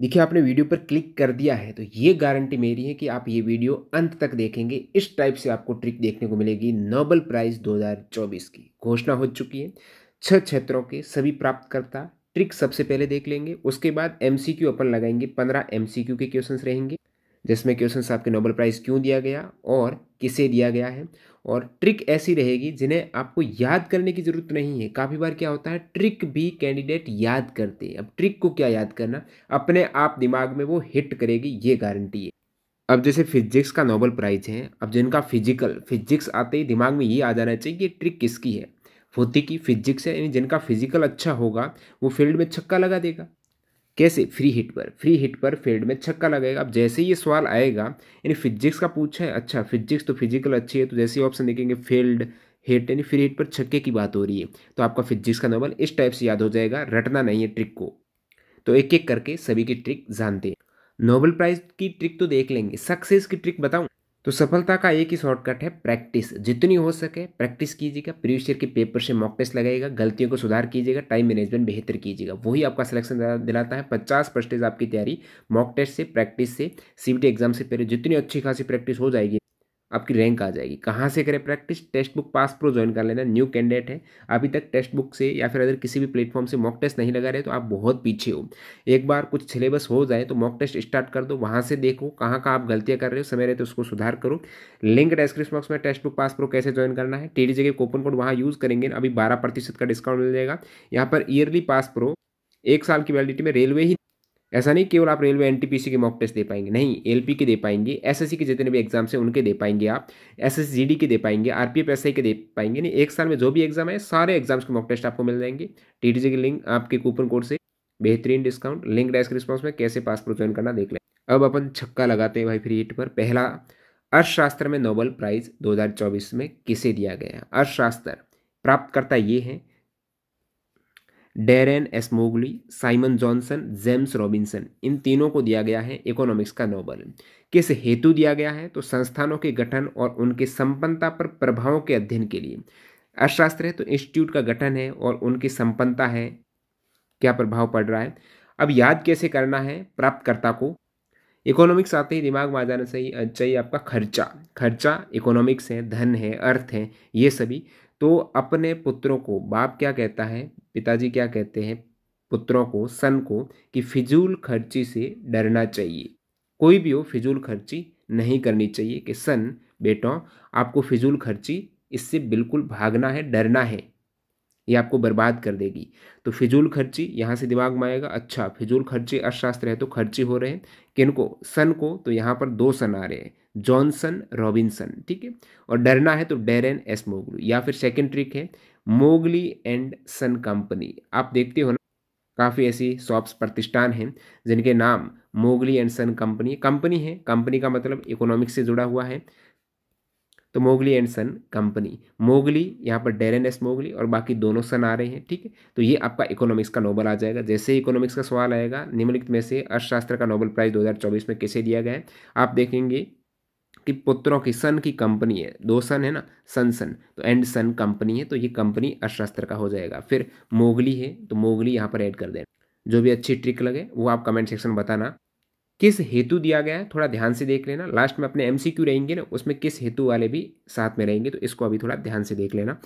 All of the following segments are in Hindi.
देखिए आपने वीडियो पर क्लिक कर दिया है तो ये गारंटी मेरी है कि आप ये वीडियो अंत तक देखेंगे इस टाइप से आपको ट्रिक देखने को मिलेगी नोबल प्राइज़ 2024 की घोषणा हो चुकी है छह क्षेत्रों के सभी प्राप्तकर्ता ट्रिक सबसे पहले देख लेंगे उसके बाद एम सी क्यू अपन लगाएंगे पंद्रह एम सी क्यू के क्वेश्चन रहेंगे जिसमें क्वेश्चन आपके नोबल प्राइज़ क्यों दिया गया और किसे दिया गया है और ट्रिक ऐसी रहेगी जिन्हें आपको याद करने की ज़रूरत नहीं है काफ़ी बार क्या होता है ट्रिक भी कैंडिडेट याद करते हैं अब ट्रिक को क्या याद करना अपने आप दिमाग में वो हिट करेगी ये गारंटी है अब जैसे फिजिक्स का नोबल प्राइज है अब जिनका फिजिकल फिजिक्स आते ही दिमाग में ये आ जाना चाहिए कि ट्रिक किसकी है भौतिकी फिजिक्स है यानी जिनका फिजिकल अच्छा होगा वो फील्ड में छक्का लगा देगा कैसे फ्री हिट पर फ्री हिट पर फील्ड में छक्का लगेगा अब जैसे ये सवाल आएगा यानी फिजिक्स का पूछा है अच्छा फिजिक्स तो फिजिकल अच्छी है तो जैसे ही ऑप्शन देखेंगे फील्ड हिट यानी फ्री हिट पर छक्के की बात हो रही है तो आपका फिजिक्स का नॉवल इस टाइप से याद हो जाएगा रटना नहीं है ट्रिक को तो एक एक करके सभी की ट्रिक जानते हैं नोबल प्राइज की ट्रिक तो देख लेंगे सक्सेस की ट्रिक बताऊं तो सफलता का एक ही शॉर्टकट है प्रैक्टिस जितनी हो सके प्रैक्टिस कीजिएगा प्रीवियस ईयर के पेपर से मॉक टेस्ट लगाएगा गलतियों को सुधार कीजिएगा टाइम मैनेजमेंट बेहतर कीजिएगा वही आपका सिलेक्शन दिलाता है पचास परसेंटेज आपकी तैयारी मॉक टेस्ट से प्रैक्टिस से सीबीटी एग्जाम से पहले जितनी अच्छी खासी प्रैक्टिस हो जाएगी आपकी रैंक आ जाएगी कहाँ से करें practice text book pass pro join कर लेना न्यू कैंडिडेट है अभी तक टेक्स्ट बुक से या फिर अगर किसी भी प्लेटफॉर्म से मॉक टेस्ट नहीं लगा रहे तो आप बहुत पीछे हो एक बार कुछ सिलेबस हो जाए तो मॉक टेस्ट स्टार्ट कर दो वहाँ से देखो कहाँ कहाँ आप गलतियाँ कर रहे हो समय रहे तो उसको सुधार करो लिंक डिस्क्रिप्शन बॉक्स में टेस्ट बुक पास प्रो कैसे ज्वाइन करना है टी के कूपन कोड वहाँ यूज़ करेंगे अभी बारह प्रतिशत का डिस्काउंट मिल जाएगा यहाँ पर ईयरली पास प्रो एक साल की वैलिडिटी में रेलवे ही ऐसा नहीं केवल आप रेलवे एनटीपीसी के मॉक टेस्ट दे पाएंगे नहीं एलपी के दे पाएंगे एसएससी के जितने भी एग्जाम्स हैं उनके दे पाएंगे आप एसएससी जीडी के दे पाएंगे आरपीएफ एसआई के दे पाएंगे नहीं एक साल में जो भी एग्जाम है सारे एग्जाम्स के मॉक टेस्ट आपको मिल जाएंगे टीटीसी के लिंक आपके कूपन कोड से बेहतरीन डिस्काउंट लिंक डेस्क रिस्पॉन्स में कैसे पासपोर्ट ज्वाइन करना देख लें अब अपन छक्का लगाते हैं भाई फ्री हिट पर पहला अर्थशास्त्र में नोबल प्राइज 2024 में किसे दिया गया अर्थशास्त्र प्राप्तकर्ता ये हैं Daron Mowgli Simon Johnson James Robinson इन तीनों को दिया गया है इकोनॉमिक्स का नोबल किस हेतु दिया गया है तो संस्थानों के गठन और उनके संपन्नता पर प्रभावों के अध्ययन के लिए अर्थशास्त्र है तो इंस्टीट्यूट का गठन है और उनकी संपन्नता है क्या प्रभाव पड़ रहा है अब याद कैसे करना है प्राप्तकर्ता को इकोनॉमिक्स आते ही दिमाग में आ जाना चाहिए चाहिए आपका खर्चा खर्चा इकोनॉमिक्स है धन है अर्थ है ये सभी तो अपने पुत्रों को बाप क्या कहता है पिताजी क्या कहते हैं पुत्रों को सन को कि फिजूल खर्ची से डरना चाहिए कोई भी हो फिजूल खर्ची नहीं करनी चाहिए कि सन बेटों आपको फिजूल खर्ची इससे बिल्कुल भागना है डरना है ये आपको बर्बाद कर देगी तो फिजूल खर्ची यहाँ से दिमाग में आएगा अच्छा फिजूल खर्ची अर्थशास्त्र है तो खर्ची हो रहे हैं किनको सन को तो यहाँ पर दो सन आ रहे हैं जॉनसन रॉबिन्सन ठीक है और डरना है तो डेरेन एस मोगलू या फिर सेकेंड ट्रिक है मोगली एंड सन कंपनी आप देखते हो ना काफ़ी ऐसी शॉप्स प्रतिष्ठान हैं जिनके नाम Mowgli and son company company है कंपनी का मतलब इकोनॉमिक्स से जुड़ा हुआ है तो Mowgli and son company Mowgli यहाँ पर डेरन एस मोगली और बाकी दोनों सन आ रहे हैं ठीक है तो ये आपका इकोनॉमिक्स का नोबल आ जाएगा जैसे ही इकोनॉमिक्स का सवाल आएगा निम्नलिखित में से अर्थशास्त्र का नोबल प्राइज़ 2024 में किसे दिया गया है आप देखेंगे कि पुत्रों की सन की कंपनी है दो सन है ना सन सन तो एंड सन कंपनी है तो ये कंपनी अशस्त्र का हो जाएगा फिर मोगली है तो मोगली यहाँ पर ऐड कर देना जो भी अच्छी ट्रिक लगे वो आप कमेंट सेक्शन बताना किस हेतु दिया गया है थोड़ा ध्यान से देख लेना लास्ट में अपने एम रहेंगे ना उसमें किस हेतु वाले भी साथ में रहेंगे तो इसको अभी थोड़ा ध्यान से देख लेना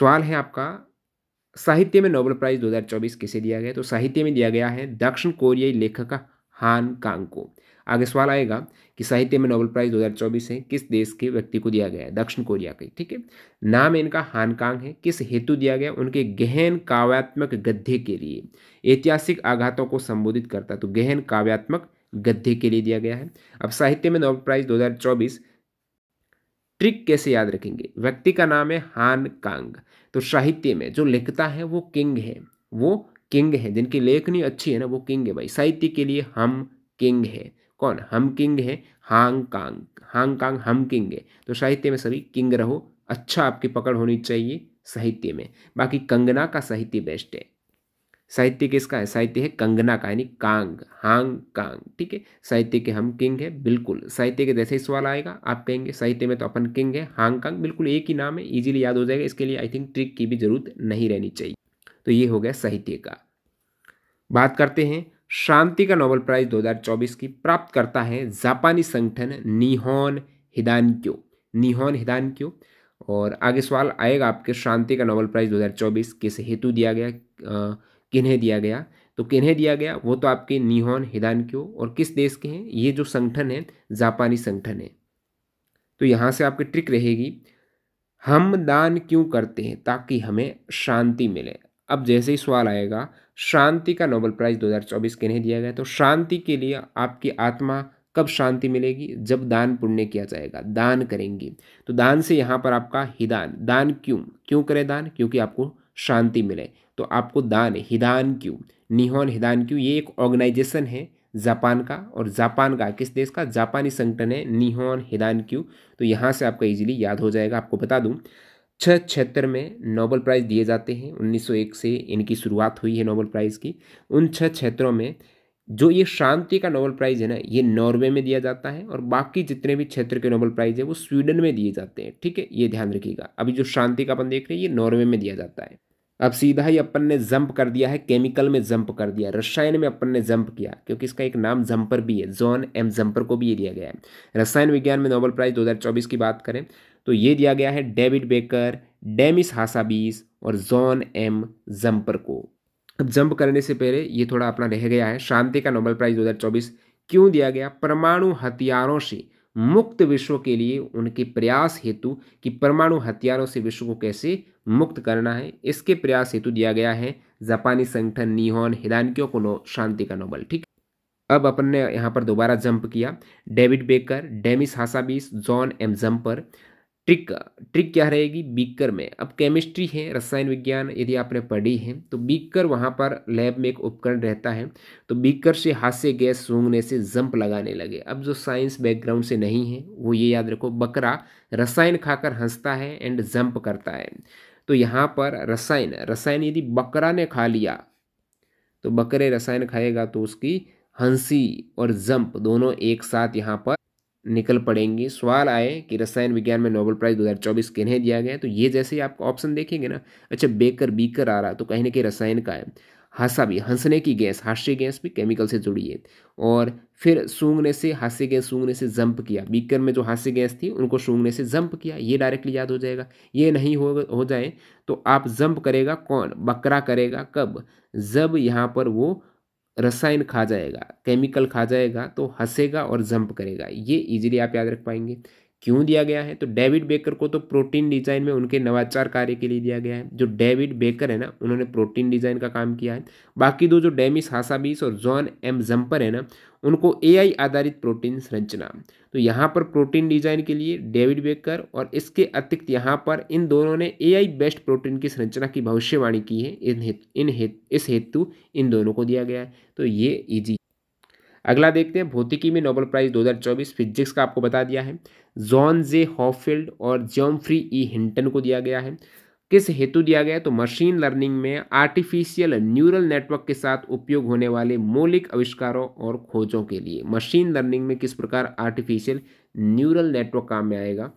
सवाल है आपका साहित्य में नोबेल प्राइज़ 2024 किसे दिया गया तो साहित्य में दिया गया है दक्षिण कोरियाई लेखक हान कांग को आगे सवाल आएगा कि साहित्य में नोबेल प्राइज़ 2024 है किस देश के व्यक्ति को दिया गया है दक्षिण कोरिया के ठीक है नाम इनका हानकांग है किस हेतु दिया गया उनके गहन काव्यात्मक गद्य के लिए ऐतिहासिक आघातों को संबोधित करता तो गहन काव्यात्मक गद्य के लिए दिया गया है अब साहित्य में नोबेल प्राइज़ दो ट्रिक कैसे याद रखेंगे व्यक्ति का नाम है हान कांग तो साहित्य में जो लिखता है वो किंग है वो किंग है जिनकी लेखनी अच्छी है ना वो किंग है भाई साहित्य के लिए हम किंग है कौन हम किंग है हांगकांग हांगकांग हम किंग है तो साहित्य में सभी किंग रहो अच्छा आपकी पकड़ होनी चाहिए साहित्य में बाकी कंगना का साहित्य बेस्ट है साहित्य किसका है साहित्य है कंगना का यानी कांग हांग कांग ठीक है साहित्य के हम किंग है बिल्कुल साहित्य के जैसे ही सवाल आएगा आप कहेंगे साहित्य में तो अपन किंग है हांग कांग बिल्कुल एक ही नाम है इजीली याद हो जाएगा इसके लिए आई थिंक ट्रिक की भी जरूरत नहीं रहनी चाहिए तो ये हो गया साहित्य का बात करते हैं शांति का नोबेल प्राइज 2024 की प्राप्त करता है जापानी संगठन निहोन हिदानक्यो निहोन हिदानक्यो और आगे सवाल आएगा आपके शांति का नोबेल प्राइज 2024 किस हेतु दिया गया किन्हें दिया गया तो किन्हें दिया गया वो तो आपके निहोन हिदानक्यो और किस देश के हैं ये जो संगठन है जापानी संगठन है तो यहाँ से आपकी ट्रिक रहेगी हम दान क्यों करते हैं ताकि हमें शांति मिले अब जैसे ही सवाल आएगा शांति का नोबल प्राइज़ 2024 किन्हें दिया गया तो शांति के लिए आपकी आत्मा कब शांति मिलेगी जब दान पुण्य किया जाएगा दान करेंगी तो दान से यहाँ पर आपका हिदान दान क्यों क्यों करें दान क्योंकि आपको शांति मिले तो आपको दान हिदान क्यों निहोन हिदान क्यों ये एक ऑर्गेनाइजेशन है जापान का और जापान का किस देश का जापानी संगठन है निहोन हिदान क्यों तो यहाँ से आपका इजीली याद हो जाएगा आपको बता दूँ छः क्षेत्र में नोबल प्राइज़ दिए जाते हैं 1901 से इनकी शुरुआत हुई है नोबल प्राइज़ की उन छः क्षेत्रों में जो ये शांति का नोबल प्राइज़ है ना ये नॉर्वे में दिया जाता है और बाकी जितने भी क्षेत्र के नोबल प्राइज़ है वो स्वीडन में दिए जाते हैं ठीक है ये ध्यान रखिएगा अभी जो शांति का अपन देख रहे हैं ये नॉर्वे में दिया जाता है अब सीधा ही अपन ने जंप कर दिया है केमिकल में जंप कर दिया रसायन में अपन ने जंप किया क्योंकि इसका एक नाम जंपर भी है जॉन एम जंपर को भी ये दिया गया है रसायन विज्ञान में नोबल प्राइज़ 2024 की बात करें तो ये दिया गया है डेविड बेकर डेमिस हासाबीस और जॉन एम जम्पर को अब जंप करने से पहले ये थोड़ा अपना रह गया है शांति का नोबेल प्राइज 2024 क्यों दिया गया परमाणु हथियारों से मुक्त विश्व के लिए उनके प्रयास हेतु कि परमाणु हथियारों से विश्व को कैसे मुक्त करना है इसके प्रयास हेतु दिया गया है जापानी संगठन निहोन हिदानकियों को शांति का नोबल ठीक अब अपन ने यहाँ पर दोबारा जंप किया David Baker Demis Hassabis John M Jumper trick trick क्या रहेगी बीकर में अब केमिस्ट्री है रसायन विज्ञान यदि आपने पढ़ी है तो बीकर वहाँ पर लैब में एक उपकरण रहता है तो बीकर से हाथ से गैस सूंघने से जंप लगाने लगे अब जो साइंस बैकग्राउंड से नहीं है वो ये याद रखो बकरा रसायन खाकर हंसता है एंड जंप करता है तो यहाँ पर रसायन रसायन यदि बकरा ने खा लिया तो बकरे रसायन खाएगा तो उसकी हंसी और जंप दोनों एक साथ यहाँ पर निकल पड़ेंगे सवाल आए कि रसायन विज्ञान में नोबेल प्राइज़ 2024 किन्हें दिया गया तो ये जैसे ही आप ऑप्शन देखेंगे ना अच्छा बेकर बीकर आ रहा तो कहीं ना कहीं रसायन का है हासा भी हंसने की गैस हास्य गैस भी केमिकल से जुड़ी है और फिर सूंघने से हास्य गैस सूंघने से जंप किया बीकर में जो हास्य गैस थी उनको सूंघने से जंप किया ये डायरेक्टली याद हो जाएगा ये नहीं हो हो जाए तो आप जंप करेगा कौन बकरा करेगा कब जब यहाँ पर वो रसायन खा जाएगा केमिकल खा जाएगा तो हंसेगा और जंप करेगा ये इजीली आप याद रख पाएंगे क्यों दिया गया है तो डेविड बेकर को तो प्रोटीन डिजाइन में उनके नवाचार कार्य के लिए दिया गया है जो डेविड बेकर है ना उन्होंने प्रोटीन डिजाइन का काम किया है बाकी दो जो डेमिस हासाबीस और जॉन एम जम्पर है ना उनको एआई आधारित प्रोटीन संरचना तो यहाँ पर प्रोटीन डिजाइन के लिए डेविड बेकर और इसके अतिरिक्त यहाँ पर इन दोनों ने ए बेस्ट प्रोटीन की संरचना की भविष्यवाणी की है इन हेतु इन हेतु इस हेतु इन दोनों को दिया गया है तो ये इजी अगला देखते हैं भौतिकी में नोबल प्राइज दो फिजिक्स का आपको बता दिया है जॉन जे हॉफील्ड और फ्री ई हिंटन को दिया गया है किस हेतु दिया गया तो मशीन लर्निंग में आर्टिफिशियल न्यूरल नेटवर्क के साथ उपयोग होने वाले मौलिक आविष्कारों और खोजों के लिए मशीन लर्निंग में किस प्रकार आर्टिफिशियल न्यूरल नेटवर्क काम में आएगा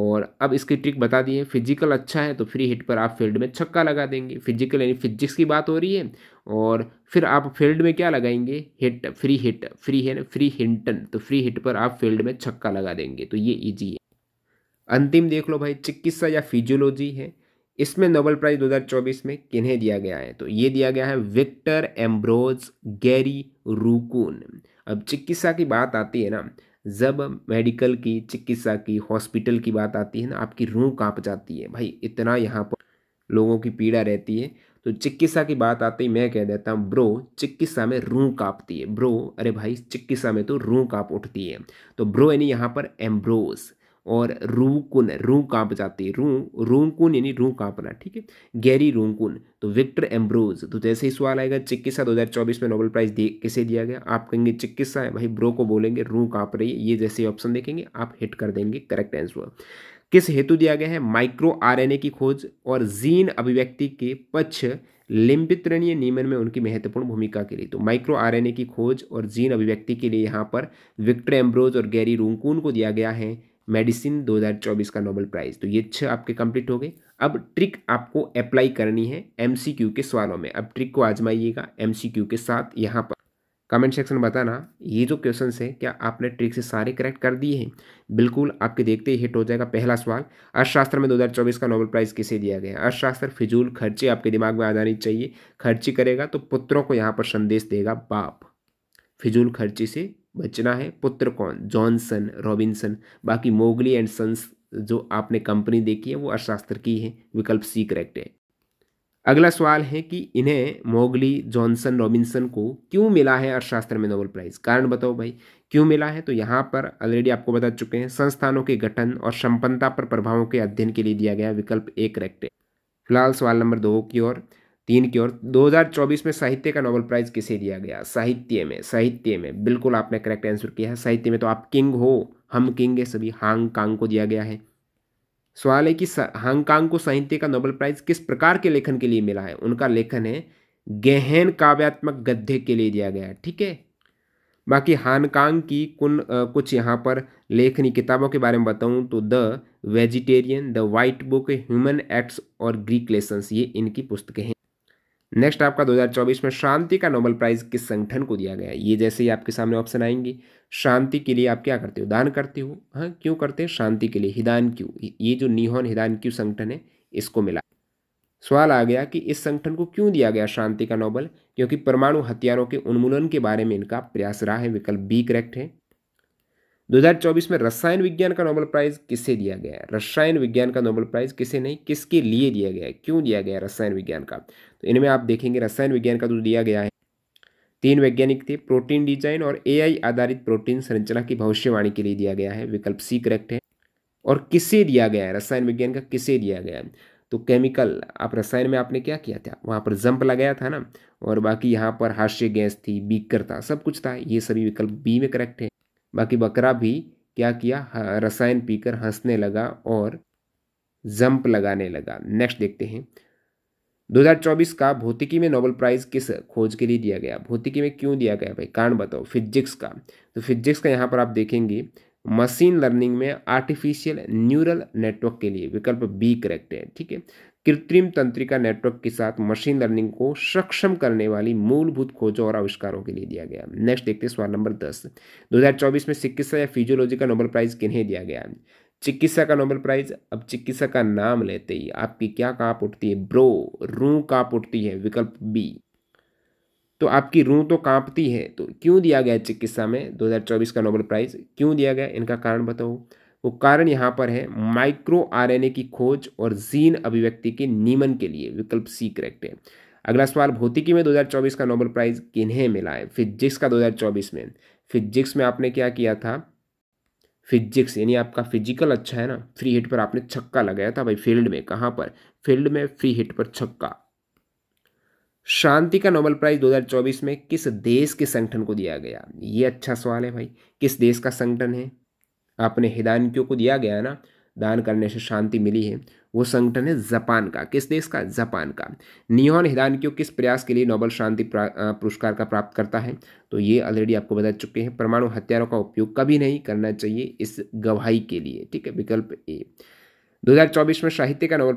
और अब इसकी ट्रिक बता दिए फिजिकल अच्छा है तो फ्री हिट पर आप फील्ड में छक्का लगा देंगे फिजिकल यानी फिजिक्स की बात हो रही है और फिर आप फील्ड में क्या लगाएंगे हिट फ्री हिट फ्री है ना फ्री हिंटन तो फ्री हिट पर आप फील्ड में छक्का लगा देंगे तो ये ईजी है अंतिम देख लो भाई चिकित्सा या फिजियोलॉजी है इसमें नोबल प्राइज़ दो में किन्हें दिया गया है तो ये दिया गया है विक्टर एम्ब्रोज गैरी रूकून अब चिकित्सा की बात आती है ना जब मेडिकल की चिकित्सा की हॉस्पिटल की बात आती है ना आपकी रूह काँप जाती है भाई इतना यहाँ पर लोगों की पीड़ा रहती है तो चिकित्सा की बात आते ही मैं कह देता हूँ ब्रो चिकित्सा में रूह काँपती है ब्रो अरे भाई चिकित्सा में तो रूह काँप उठती है तो ब्रो यानी यहाँ पर एम्ब्रोस और रूकुन रू कांप जाती है रू रूकुन यानी रू कांपना ठीक है गैरी रूकुन तो विक्टर एम्ब्रोज तो जैसे ही सवाल आएगा चिकित्सा 2024 में नोबेल प्राइज किसे दिया गया आप कहेंगे चिकित्सा है भाई ब्रो को बोलेंगे रू कांप रही है ये जैसे ऑप्शन देखेंगे आप हिट कर देंगे करेक्ट आंसर किस हेतु दिया गया है माइक्रो आर की खोज और जीन अभिव्यक्ति के पक्ष लिंबितरणीय नियमन में उनकी महत्वपूर्ण भूमिका के लिए तो माइक्रो आरएनए की खोज और जीन अभिव्यक्ति के लिए यहाँ पर विक्टर एम्ब्रोज और गैरी रूंकून को दिया गया है मेडिसिन 2024 का नोबल प्राइज़ तो ये छः आपके कंप्लीट हो गए अब ट्रिक आपको अप्लाई करनी है एमसीक्यू के सवालों में अब ट्रिक को आजमाइएगा एमसीक्यू के साथ यहाँ पर कमेंट सेक्शन में बताना ये जो क्वेश्चन है क्या आपने ट्रिक से सारे करेक्ट कर दिए हैं बिल्कुल आपके देखते ही हिट हो जाएगा पहला सवाल अर्थशास्त्र में 2024 का नोबेल प्राइज़ किसे दिया गया अर्थशास्त्र फिजूल खर्चे आपके दिमाग में आ जानी चाहिए खर्ची करेगा तो पुत्रों को यहाँ पर संदेश देगा बाप फिजूल खर्ची से बचना है पुत्र कौन जॉनसन रॉबिन्सन बाकी मोगली एंड सन्स जो आपने कंपनी देखी है वो अर्थशास्त्र की है विकल्प सी करेक्ट है अगला सवाल है कि इन्हें मोगली जॉनसन रॉबिन्सन को क्यों मिला है अर्थशास्त्र में नोबल प्राइज़ कारण बताओ भाई क्यों मिला है तो यहाँ पर ऑलरेडी आपको बता चुके हैं संस्थानों के गठन और संपन्नता पर प्रभावों के अध्ययन के लिए दिया गया विकल्प ए करेक्ट है फिलहाल सवाल नंबर दो की ओर तीन की ओर 2024 में साहित्य का नोबेल प्राइज किसे दिया गया साहित्य में साहित्य में बिल्कुल आपने करेक्ट आंसर किया है साहित्य में तो आप किंग हो हम किंग है सभी हांगकांग को दिया गया है सवाल है कि हांगकांग को साहित्य का नोबेल प्राइज किस प्रकार के लेखन के लिए मिला है उनका लेखन है गहन काव्यात्मक गद्य के लिए दिया गया है ठीक है बाकी हानकांग की कुन आ, कुछ यहाँ पर लेखनी किताबों के बारे में बताऊँ तो the vegetarian the white book human acts और ग्रीक लेसन्स ये इनकी पुस्तकें हैं नेक्स्ट आपका 2024 में शांति का नोबल प्राइज किस संगठन को दिया गया ये जैसे ही आपके सामने ऑप्शन आएंगे शांति के लिए आप क्या करते हो दान करते हो हाँ क्यों करते हैं शांति के लिए हिदान क्यू ये जो निहोन हिदान क्यू संगठन है इसको मिला सवाल आ गया कि इस संगठन को क्यों दिया गया शांति का नोबल क्योंकि परमाणु हथियारों के उन्मूलन के बारे में इनका प्रयास रहा है विकल्प बी करेक्ट है 2024 में रसायन विज्ञान का नोबेल प्राइज किसे दिया गया है रसायन विज्ञान का नोबेल प्राइज किसे नहीं किसके लिए दिया गया है क्यों दिया गया रसायन विज्ञान का तो इनमें आप देखेंगे रसायन विज्ञान का जो तो दिया गया है तीन वैज्ञानिक थे प्रोटीन डिजाइन और ए आधारित प्रोटीन संरचना की भविष्यवाणी के लिए दिया गया है विकल्प सी करेक्ट है और किसे दिया गया है रसायन विज्ञान का किसे दिया गया है तो केमिकल आप रसायन में आपने क्या किया था वहाँ पर जंप लगाया था ना और बाकी यहाँ पर हास्य गैस थी बीकर था सब कुछ था ये सभी विकल्प बी में करेक्ट है बाकी बकरा भी क्या किया रसायन पीकर हंसने लगा और जंप लगाने लगा नेक्स्ट देखते हैं 2024 का भौतिकी में नोबेल प्राइज़ किस खोज के लिए दिया गया भौतिकी में क्यों दिया गया भाई कारण बताओ फिजिक्स का तो फिजिक्स का यहाँ पर आप देखेंगे मशीन लर्निंग में आर्टिफिशियल न्यूरल नेटवर्क के लिए विकल्प बी करेक्ट है ठीक है कृत्रिम तंत्रिका नेटवर्क के साथ मशीन लर्निंग को सक्षम करने वाली मूलभूत खोजों और आविष्कारों के लिए दिया गया नेक्स्ट देखते हैं सवाल नंबर दस चौबीस में चिकित्सा या फिजियोलॉजी का नोबल प्राइज किन्हें दिया गया चिकित्सा का नोबेल प्राइज अब चिकित्सा का नाम लेते ही आपकी क्या काप उठती है ब्रो रू काप उठती है विकल्प बी तो आपकी रू तो कांपती है तो क्यों दिया गया चिकित्सा में 2024 का नोबेल प्राइज क्यों दिया गया इनका कारण बताओ वो कारण यहाँ पर है माइक्रो आरएनए की खोज और जीन अभिव्यक्ति के नियमन के लिए विकल्प सी करेक्ट है अगला सवाल भौतिकी में 2024 का नोबेल प्राइज किन्हें मिला है फिजिक्स का 2024 में फिजिक्स में आपने क्या किया था फिजिक्स यानी आपका फिजिकल अच्छा है ना फ्री हिट पर आपने छक्का लगाया था भाई फील्ड में कहाँ पर फील्ड में फ्री हिट पर छक्का शांति का नोबेल प्राइज 2024 में किस देश के संगठन को दिया गया ये अच्छा सवाल है भाई किस देश का संगठन है अपने हिदानकियों को दिया गया ना दान करने से शांति मिली है वो संगठन है जापान का किस देश का जापान का नियोन हिदानकियों किस प्रयास के लिए नोबल शांति पुरस्कार का प्राप्त करता है तो ये ऑलरेडी आपको बता चुके हैं परमाणु हथियारों का उपयोग कभी नहीं करना चाहिए इस गवाही के लिए ठीक है विकल्प ए 2024 में साहित्य का नोबल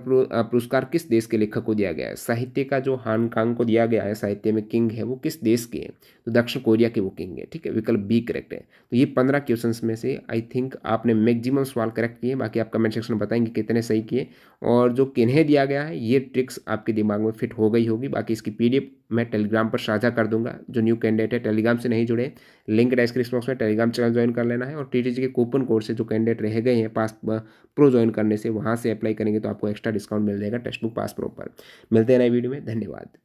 पुरस्कार किस देश के लेखक को दिया गया है साहित्य का जो हानकांग को दिया गया है साहित्य में किंग है वो किस देश के तो दक्षिण कोरिया के वो किंग है ठीक है विकल्प बी करेक्ट है तो ये पंद्रह क्वेश्चन में से आई थिंक आपने मैक्सिमम सवाल करेक्ट किए बाकी आप कमेंट सेक्शन में बताएंगे कितने सही किए और जो किन्हें दिया गया है ये ट्रिक्स आपके दिमाग में फिट हो गई होगी बाकी इसकी पी मैं टेलीग्राम पर साझा कर दूंगा जो न्यू कैंडिडेट है टेलीग्राम से नहीं जुड़े लिंक डिस्क्रिप्शन बॉक्स में टेलीग्राम चैनल ज्वाइन कर लेना है और टी के कूपन कोड से जो कैंडिडेट रह गए हैं पास प्रो ज्वाइन करने से वहाँ से अप्लाई करेंगे तो आपको एक्स्ट्रा डिस्काउंट मिल जाएगा टेक्स्ट बुक पास प्रो पर मिलते हैं नए वीडियो में धन्यवाद